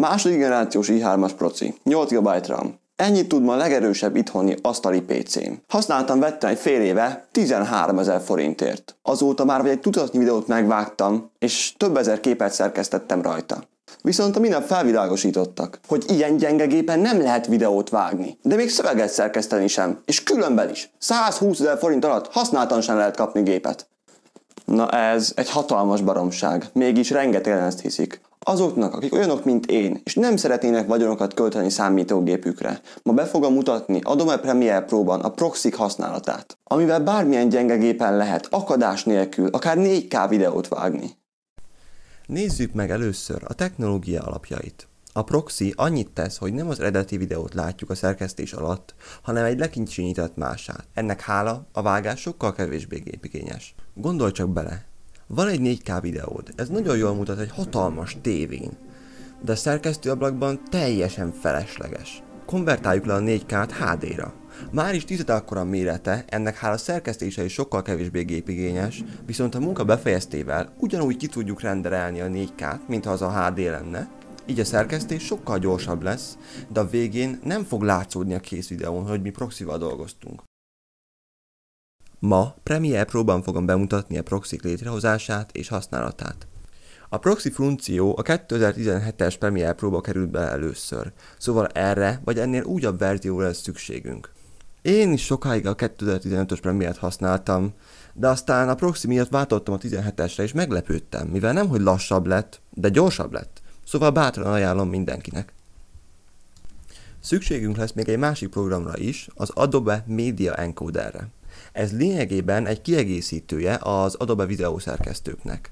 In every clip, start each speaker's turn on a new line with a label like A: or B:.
A: Második generációs i3-as proci, 8 GB RAM. Ennyit tud ma a legerősebb itthoni asztali PC-m. Használtam vettem egy fél éve 13 ezer forintért. Azóta már vagy egy tucatnyi videót megvágtam, és több ezer képet szerkesztettem rajta. Viszont a minap felvilágosítottak, hogy ilyen gyenge gépen nem lehet videót vágni, de még szöveget szerkeszteni sem, és különben is. 120 ezer forint alatt használtan sem lehet kapni gépet. Na ez egy hatalmas baromság, mégis rengetegen ezt hiszik. Azoknak, akik olyanok, mint én, és nem szeretnének vagyonokat költeni számítógépükre, ma be fogom mutatni Adobe Premiere Pro-ban a proxy használatát, amivel bármilyen gyenge gépen lehet, akadás nélkül, akár 4K videót vágni. Nézzük meg először a technológia alapjait. A proxy annyit tesz, hogy nem az eredeti videót látjuk a szerkesztés alatt, hanem egy lekincsinyített mását. Ennek hála a vágás sokkal kevésbé gépigényes. Gondolj csak bele, van egy 4K videód, ez nagyon jól mutat egy hatalmas tévén, de a szerkesztőablakban teljesen felesleges. Konvertáljuk le a 4K-t HD-ra. Már is tized akkora mérete, ennek hála szerkesztése is sokkal kevésbé gépigényes, viszont a munka befejeztével ugyanúgy ki tudjuk renderelni a 4K-t, mintha az a HD lenne, így a szerkesztés sokkal gyorsabb lesz, de a végén nem fog látszódni a kész videón, hogy mi proxival dolgoztunk. Ma Premiere Pro-ban fogom bemutatni a proxy létrehozását és használatát. A proxy funkció a 2017-es Premiere Pro-ba került be először, szóval erre vagy ennél újabb verzióra lesz szükségünk. Én is sokáig a 2015-ös Premiere-t használtam, de aztán a proxy miatt váltottam a 17-esre és meglepődtem, mivel nem hogy lassabb lett, de gyorsabb lett, szóval bátran ajánlom mindenkinek. Szükségünk lesz még egy másik programra is, az Adobe Media Encoderre. Ez lényegében egy kiegészítője az Adobe videószerkesztőknek.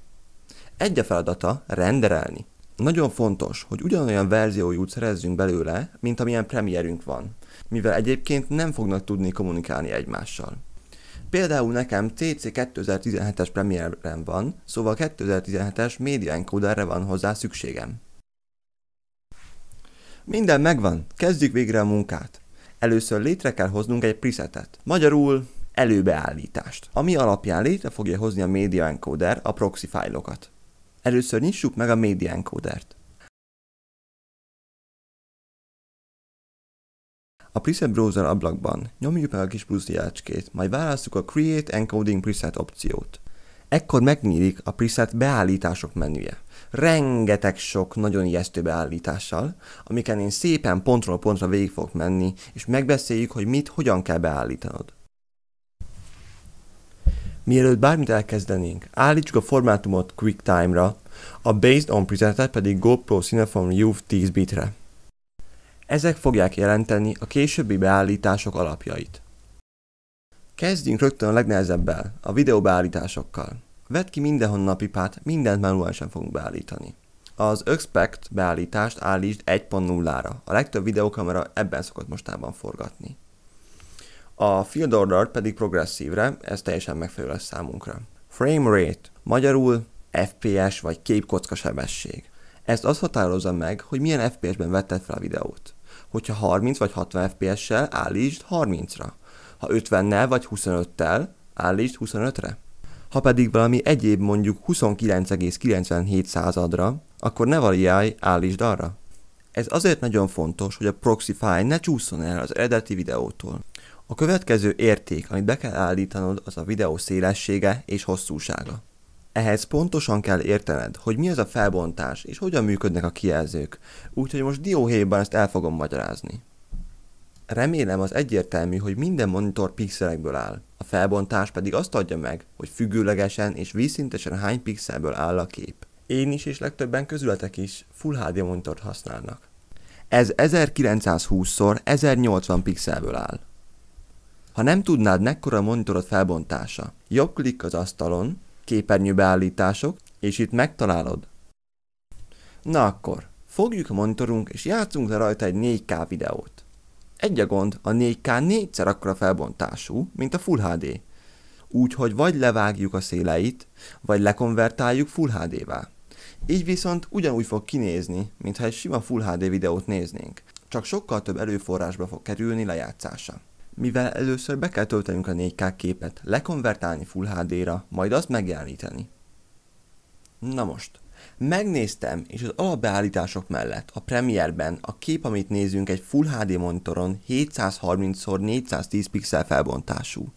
A: Egy a feladata renderelni. Nagyon fontos, hogy ugyanolyan verziójút szerezzünk belőle, mint amilyen premierünk van, mivel egyébként nem fognak tudni kommunikálni egymással. Például nekem CC 2017-es premierem van, szóval 2017-es média Encoderre van hozzá szükségem. Minden megvan, kezdjük végre a munkát. Először létre kell hoznunk egy presetet. Magyarul előbeállítást, ami alapján létre fogja hozni a Media Encoder a proxy fájlokat. Először nyissuk meg a Media Encodert. A preset browser ablakban nyomjuk meg a kis plusz jelcskét, majd választjuk a Create Encoding Preset opciót. Ekkor megnyílik a preset beállítások menüje. Rengeteg sok nagyon ijesztő beállítással, amiken én szépen pontról pontra végig fogok menni, és megbeszéljük, hogy mit, hogyan kell beállítanod. Mielőtt bármit elkezdenénk, állítsuk a formátumot QuickTime-ra, a Based on presetet pedig GoPro Cinephone Youth 10 bitre. Ezek fogják jelenteni a későbbi beállítások alapjait. Kezdjünk rögtön a legnehezebbel, a videó beállításokkal. Vedd ki mindenhonnan napipát, mindent manuálisan fogunk beállítani. Az Expect beállítást állítsd 1.0-ra. A legtöbb videókamera ebben szokott mostában forgatni a field order pedig progresszívre, ez teljesen megfelelő lesz számunkra. Frame rate, magyarul FPS vagy képkocka sebesség. Ezt az határozza meg, hogy milyen FPS-ben vetted fel a videót. Hogyha 30 vagy 60 FPS-sel, állítsd 30-ra. Ha 50-nel vagy 25-tel, állítsd 25-re. Ha pedig valami egyéb mondjuk 29,97 századra, akkor ne variálj, állítsd arra. Ez azért nagyon fontos, hogy a proxy file ne csúszson el az eredeti videótól. A következő érték, amit be kell állítanod, az a videó szélessége és hosszúsága. Ehhez pontosan kell értened, hogy mi az a felbontás és hogyan működnek a kijelzők, úgyhogy most dióhéjban ezt el fogom magyarázni. Remélem az egyértelmű, hogy minden monitor pixelekből áll, a felbontás pedig azt adja meg, hogy függőlegesen és vízszintesen hány pixelből áll a kép. Én is és legtöbben közületek is Full HD monitort használnak. Ez 1920x1080 pixelből áll. Ha nem tudnád, mekkora a monitorod felbontása. Jobb klikk az asztalon, képernyőbeállítások, és itt megtalálod. Na akkor, fogjuk a monitorunk és játszunk le rajta egy 4K videót. Egy a gond, a 4K négyszer akkora felbontású, mint a Full HD. Úgyhogy vagy levágjuk a széleit, vagy lekonvertáljuk Full HD-vá. Így viszont ugyanúgy fog kinézni, mintha egy sima Full HD videót néznénk, csak sokkal több előforrásba fog kerülni lejátszása mivel először be kell töltenünk a 4K képet, lekonvertálni Full HD-ra, majd azt megjeleníteni. Na most, megnéztem, és az alapbeállítások mellett a Premiere-ben a kép, amit nézünk egy Full HD monitoron 730x410 pixel felbontású.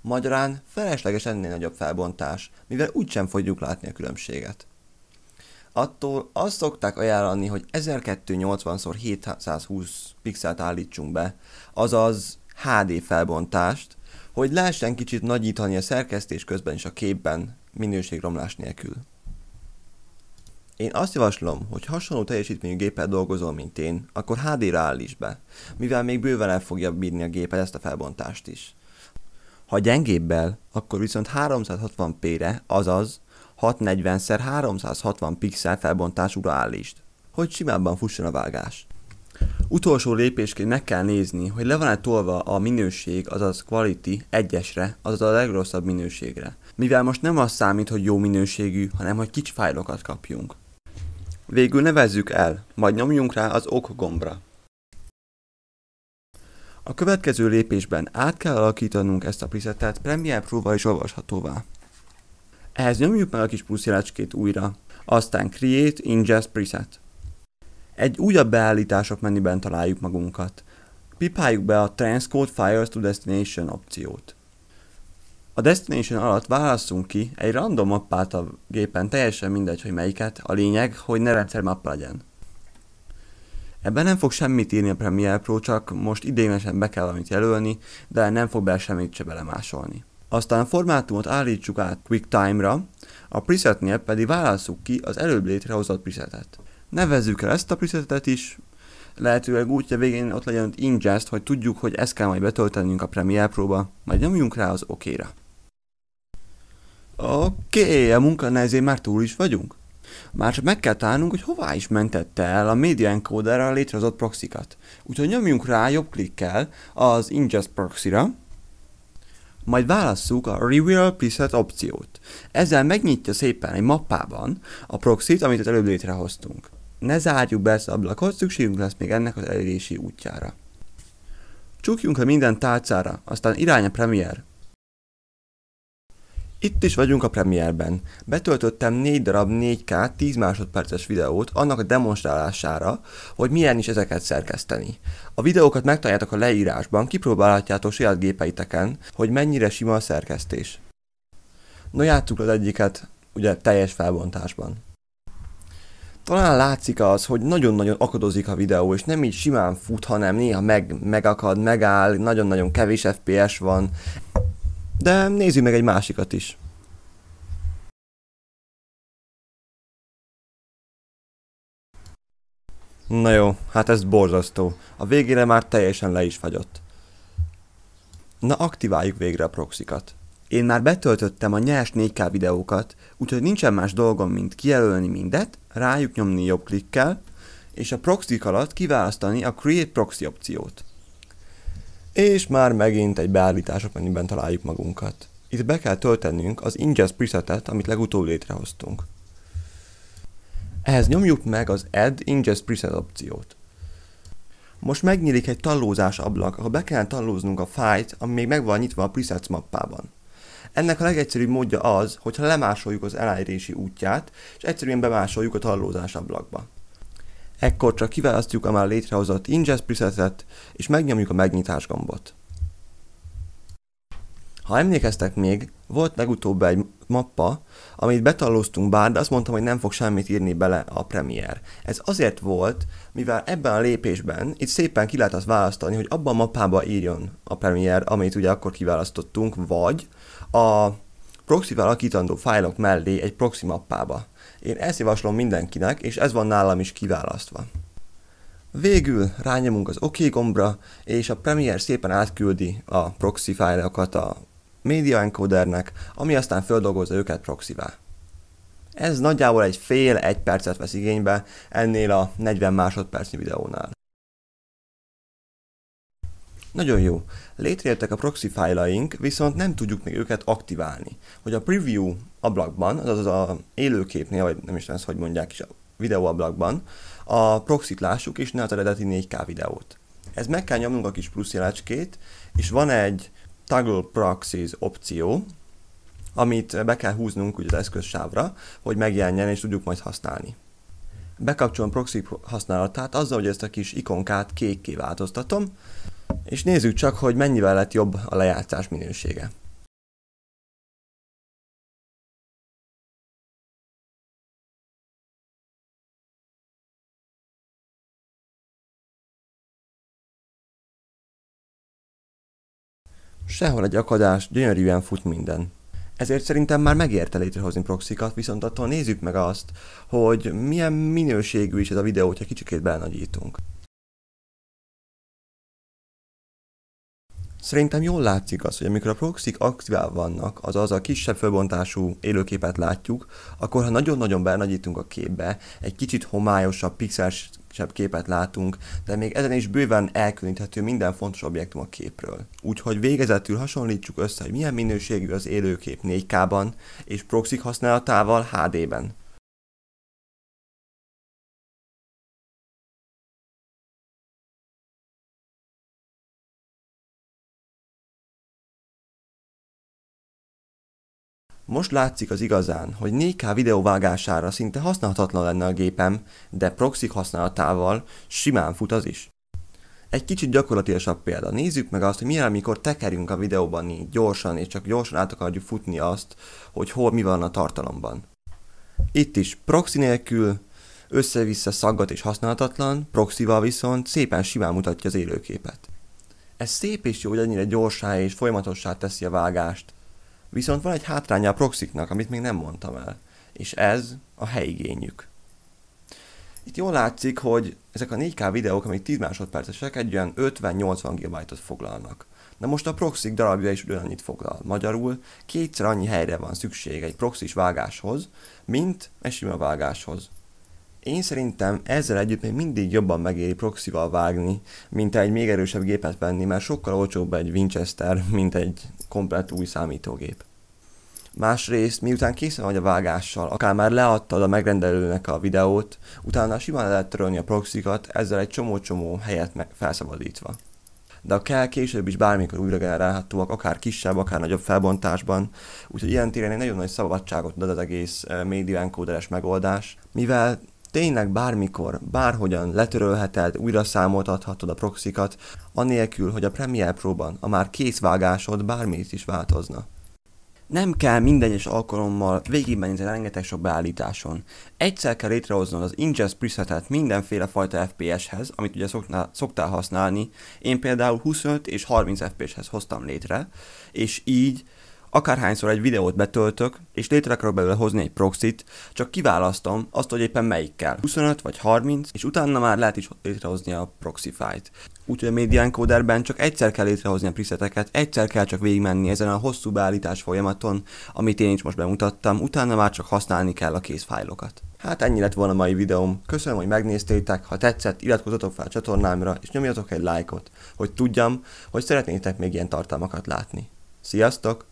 A: Magyarán felesleges ennél nagyobb felbontás, mivel úgysem fogjuk látni a különbséget. Attól azt szokták ajánlani, hogy 1280x720 pixelt állítsunk be, azaz HD felbontást, hogy lehessen kicsit nagyítani a szerkesztés közben is a képben minőségromlás nélkül. Én azt javaslom, hogy hasonló teljesítményű géppel dolgozol, mint én, akkor HD-re állíts be, mivel még bőven el fogja bírni a géped ezt a felbontást is. Ha gyengébbel, akkor viszont 360p-re, azaz 640x360 pixel felbontásúra állítsd, hogy simábban fusson a vágás. Utolsó lépésként meg kell nézni, hogy le van-e tolva a minőség, azaz quality egyesre, azaz a legrosszabb minőségre. Mivel most nem az számít, hogy jó minőségű, hanem hogy kicsi fájlokat kapjunk. Végül nevezzük el, majd nyomjunk rá az ok gombra. A következő lépésben át kell alakítanunk ezt a presetet Premiere Pro-val is olvashatóvá. Ehhez nyomjuk meg a kis plusz újra, aztán Create Ingest Preset. Egy újabb beállítások menüben találjuk magunkat. Pipáljuk be a Transcode Files to Destination opciót. A Destination alatt válasszunk ki egy random mappát a gépen, teljesen mindegy, hogy melyiket, a lényeg, hogy ne rendszer mappa legyen. Ebben nem fog semmit írni a Premiere Pro, csak most idénesen be kell valamit jelölni, de nem fog be semmit se belemásolni. Aztán a formátumot állítsuk át QuickTime-ra, a presetnél pedig válasszuk ki az előbb létrehozott presetet. Nevezzük el ezt a presetet is, lehetőleg úgy, hogy a végén ott legyen ingest, hogy tudjuk, hogy ezt kell majd betöltenünk a Premiere pro majd nyomjunk rá az OK-ra. Oké, okay, a munka nehezén már túl is vagyunk. Már csak meg kell tárnunk, hogy hová is mentette el a Media Encoderrel létrehozott proxikat. Úgyhogy nyomjunk rá jobb klikkel az Ingest proxyra, majd válasszuk a Reveal Preset opciót. Ezzel megnyitja szépen egy mappában a proxit, amit az előbb létrehoztunk. Ne zárjuk be ezt ablakot, szükségünk lesz még ennek az elérési útjára. Csukjunk le minden tárcára, aztán irány a premier. Itt is vagyunk a Premierben. Betöltöttem 4 darab 4K 10 másodperces videót annak a demonstrálására, hogy milyen is ezeket szerkeszteni. A videókat megtaláljátok a leírásban, kipróbálhatjátok saját gépeiteken, hogy mennyire sima a szerkesztés. No játsszuk az egyiket, ugye teljes felbontásban talán látszik az, hogy nagyon-nagyon akadozik a videó, és nem így simán fut, hanem néha meg, megakad, megáll, nagyon-nagyon kevés FPS van. De nézzük meg egy másikat is. Na jó, hát ez borzasztó. A végére már teljesen le is fagyott. Na aktiváljuk végre a proxikat. Én már betöltöttem a nyers 4K videókat, úgyhogy nincsen más dolgom, mint kijelölni mindet, rájuk nyomni jobb klikkel, és a proxy alatt kiválasztani a Create Proxy opciót. És már megint egy beállítások mennyiben találjuk magunkat. Itt be kell töltenünk az ingest presetet, amit legutóbb létrehoztunk. Ehhez nyomjuk meg az Add Ingest Preset opciót. Most megnyílik egy tallózás ablak, ahol be kell tallóznunk a fájt, ami még meg van nyitva a presets mappában. Ennek a legegyszerűbb módja az, hogyha lemásoljuk az elérési útját, és egyszerűen bemásoljuk a tarlózás ablakba. Ekkor csak kiválasztjuk a már létrehozott ingest presetet, és megnyomjuk a megnyitás gombot. Ha emlékeztek még, volt legutóbb egy mappa, amit betallóztunk bár, de azt mondtam, hogy nem fog semmit írni bele a Premiere. Ez azért volt, mivel ebben a lépésben itt szépen ki lehet azt választani, hogy abban a mappában írjon a Premiere, amit ugye akkor kiválasztottunk, vagy a proxival alakítandó fájlok mellé egy proxy mappába. Én ezt javaslom mindenkinek, és ez van nálam is kiválasztva. Végül rányomunk az OK gombra, és a Premiere szépen átküldi a proxy fájlokat a Media Encodernek, ami aztán feldolgozza őket proxivá. Ez nagyjából egy fél-egy percet vesz igénybe ennél a 40 másodpercnyi videónál. Nagyon jó. Létrejöttek a proxy fájlaink, viszont nem tudjuk még őket aktiválni. Hogy a preview ablakban, azaz a élőképnél, vagy nem is tudom, hogy mondják is, a videó ablakban, a proxy-t lássuk, és ne az eredeti 4K videót. Ez meg kell nyomnunk a kis plusz jelecskét, és van egy Toggle Proxies opció, amit be kell húznunk ugye az eszközsávra, hogy megjelenjen és tudjuk majd használni. Bekapcsolom proxy használatát azzal, hogy ezt a kis ikonkát kékké változtatom, és nézzük csak, hogy mennyivel lett jobb a lejátszás minősége. Sehol egy akadás, gyönyörűen fut minden. Ezért szerintem már megérte létrehozni proxikat, viszont attól nézzük meg azt, hogy milyen minőségű is ez a videó, ha kicsikét belnagyítunk. Szerintem jól látszik az, hogy amikor a proxik aktivál vannak, azaz a kisebb fölbontású élőképet látjuk, akkor ha nagyon-nagyon benagyítunk a képbe, egy kicsit homályosabb, pixelsebb képet látunk, de még ezen is bőven elkülöníthető minden fontos objektum a képről. Úgyhogy végezetül hasonlítsuk össze, hogy milyen minőségű az élőkép 4K-ban és proxik használatával HD-ben. Most látszik az igazán, hogy 4K videóvágására szinte használhatatlan lenne a gépem, de proxy használatával simán fut az is. Egy kicsit gyakorlatilasabb példa. Nézzük meg azt, hogy milyen, amikor tekerünk a videóban így gyorsan, és csak gyorsan át akarjuk futni azt, hogy hol mi van a tartalomban. Itt is proxy nélkül, össze-vissza szaggat és használatlan, proxival viszont szépen simán mutatja az élőképet. Ez szép és jó, hogy ennyire gyorsá és folyamatossá teszi a vágást, Viszont van egy hátránya a proxiknak, amit még nem mondtam el, és ez a helyigényük. Itt jól látszik, hogy ezek a 4K videók, amik 10 másodpercesek, egy olyan 50-80 gb foglalnak. Na most a proxik darabja is ugyanannyit foglal. Magyarul kétszer annyi helyre van szükség egy proxis vágáshoz, mint egy sima vágáshoz én szerintem ezzel együtt még mindig jobban megéri proxival vágni, mint egy még erősebb gépet venni, mert sokkal olcsóbb egy Winchester, mint egy komplet új számítógép. Másrészt, miután készen vagy a vágással, akár már leadtad a megrendelőnek a videót, utána simán lehet törölni a proxikat, ezzel egy csomó-csomó helyet meg felszabadítva. De a kell később is bármikor újra generálhatóak, akár kisebb, akár nagyobb felbontásban, úgyhogy ilyen téren egy nagyon nagy szabadságot ad az egész eh, média encoderes megoldás, mivel tényleg bármikor, bárhogyan letörölheted, újra számolt adhatod a proxikat, anélkül, hogy a Premiere Pro-ban a már kész vágásod bármit is változna. Nem kell minden egyes alkalommal végigmenni rengeteg sok beállításon. Egyszer kell létrehoznod az ingest presetet mindenféle fajta FPS-hez, amit ugye szoktál, szoktál használni. Én például 25 és 30 FPS-hez hoztam létre, és így Akárhányszor egy videót betöltök, és létre akarok belőle hozni egy proxit, csak kiválasztom azt, hogy éppen melyikkel. 25 vagy 30, és utána már lehet is létrehozni a proxy file Úgyhogy a Media Encoderben csak egyszer kell létrehozni a preseteket, egyszer kell csak végigmenni ezen a hosszú beállítás folyamaton, amit én is most bemutattam, utána már csak használni kell a kész fájlokat. Hát ennyi lett volna a mai videóm. Köszönöm, hogy megnéztétek, ha tetszett, iratkozzatok fel a csatornámra, és nyomjatok egy lájkot, hogy tudjam, hogy szeretnétek még ilyen tartalmakat látni. Sziasztok!